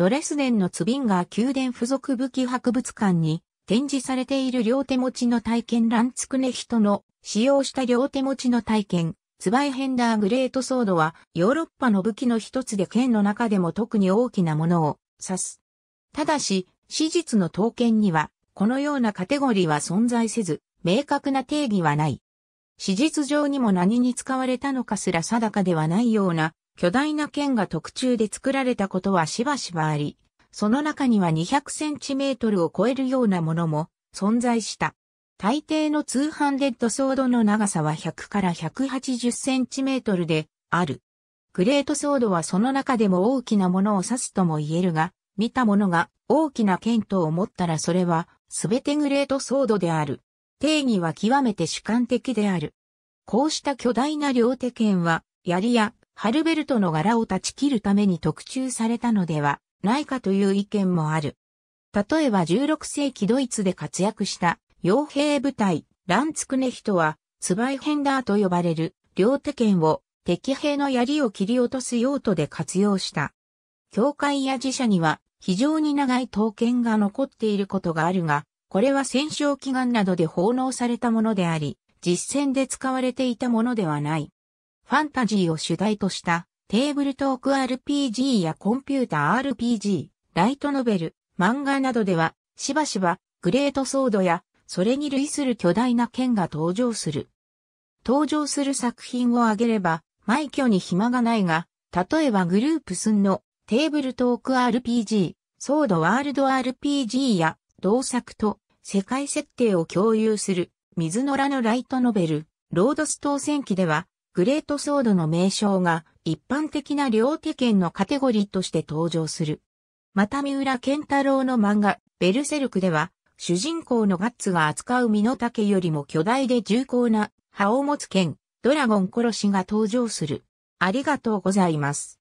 ドレスデンのツビンガー宮殿附属武器博物館に展示されている両手持ちの体験ランツクネヒトの使用した両手持ちの体験、ツバイヘンダーグレートソードはヨーロッパの武器の一つで剣の中でも特に大きなものを指す。ただし、史実の刀剣にはこのようなカテゴリーは存在せず、明確な定義はない。史実上にも何に使われたのかすら定かではないような巨大な剣が特注で作られたことはしばしばあり、その中には200センチメートルを超えるようなものも存在した。大抵の通販デッドソードの長さは100から180センチメートルである。グレートソードはその中でも大きなものを指すとも言えるが、見たものが大きな剣と思ったらそれは全てグレートソードである。定義は極めて主観的である。こうした巨大な両手剣は、槍やハルベルトの柄を断ち切るために特注されたのではないかという意見もある。例えば16世紀ドイツで活躍した傭兵部隊ランツクネヒトはツバイヘンダーと呼ばれる両手剣を敵兵の槍を切り落とす用途で活用した。教会や寺社には非常に長い刀剣が残っていることがあるが、これは戦勝祈願などで奉納されたものであり、実戦で使われていたものではない。ファンタジーを主題としたテーブルトーク RPG やコンピュータ RPG、ライトノベル、漫画などでは、しばしばグレートソードやそれに類する巨大な剣が登場する。登場する作品を挙げれば、枚挙に暇がないが、例えばグループ寸のテーブルトーク RPG、ソードワールド RPG や同作と世界設定を共有する水のらのライトノベル、ロードス当選記ではグレートソードの名称が一般的な両手剣のカテゴリーとして登場する。また三浦健太郎の漫画、ベルセルクでは、主人公のガッツが扱う身の丈よりも巨大で重厚な刃を持つ剣、ドラゴン殺しが登場する。ありがとうございます。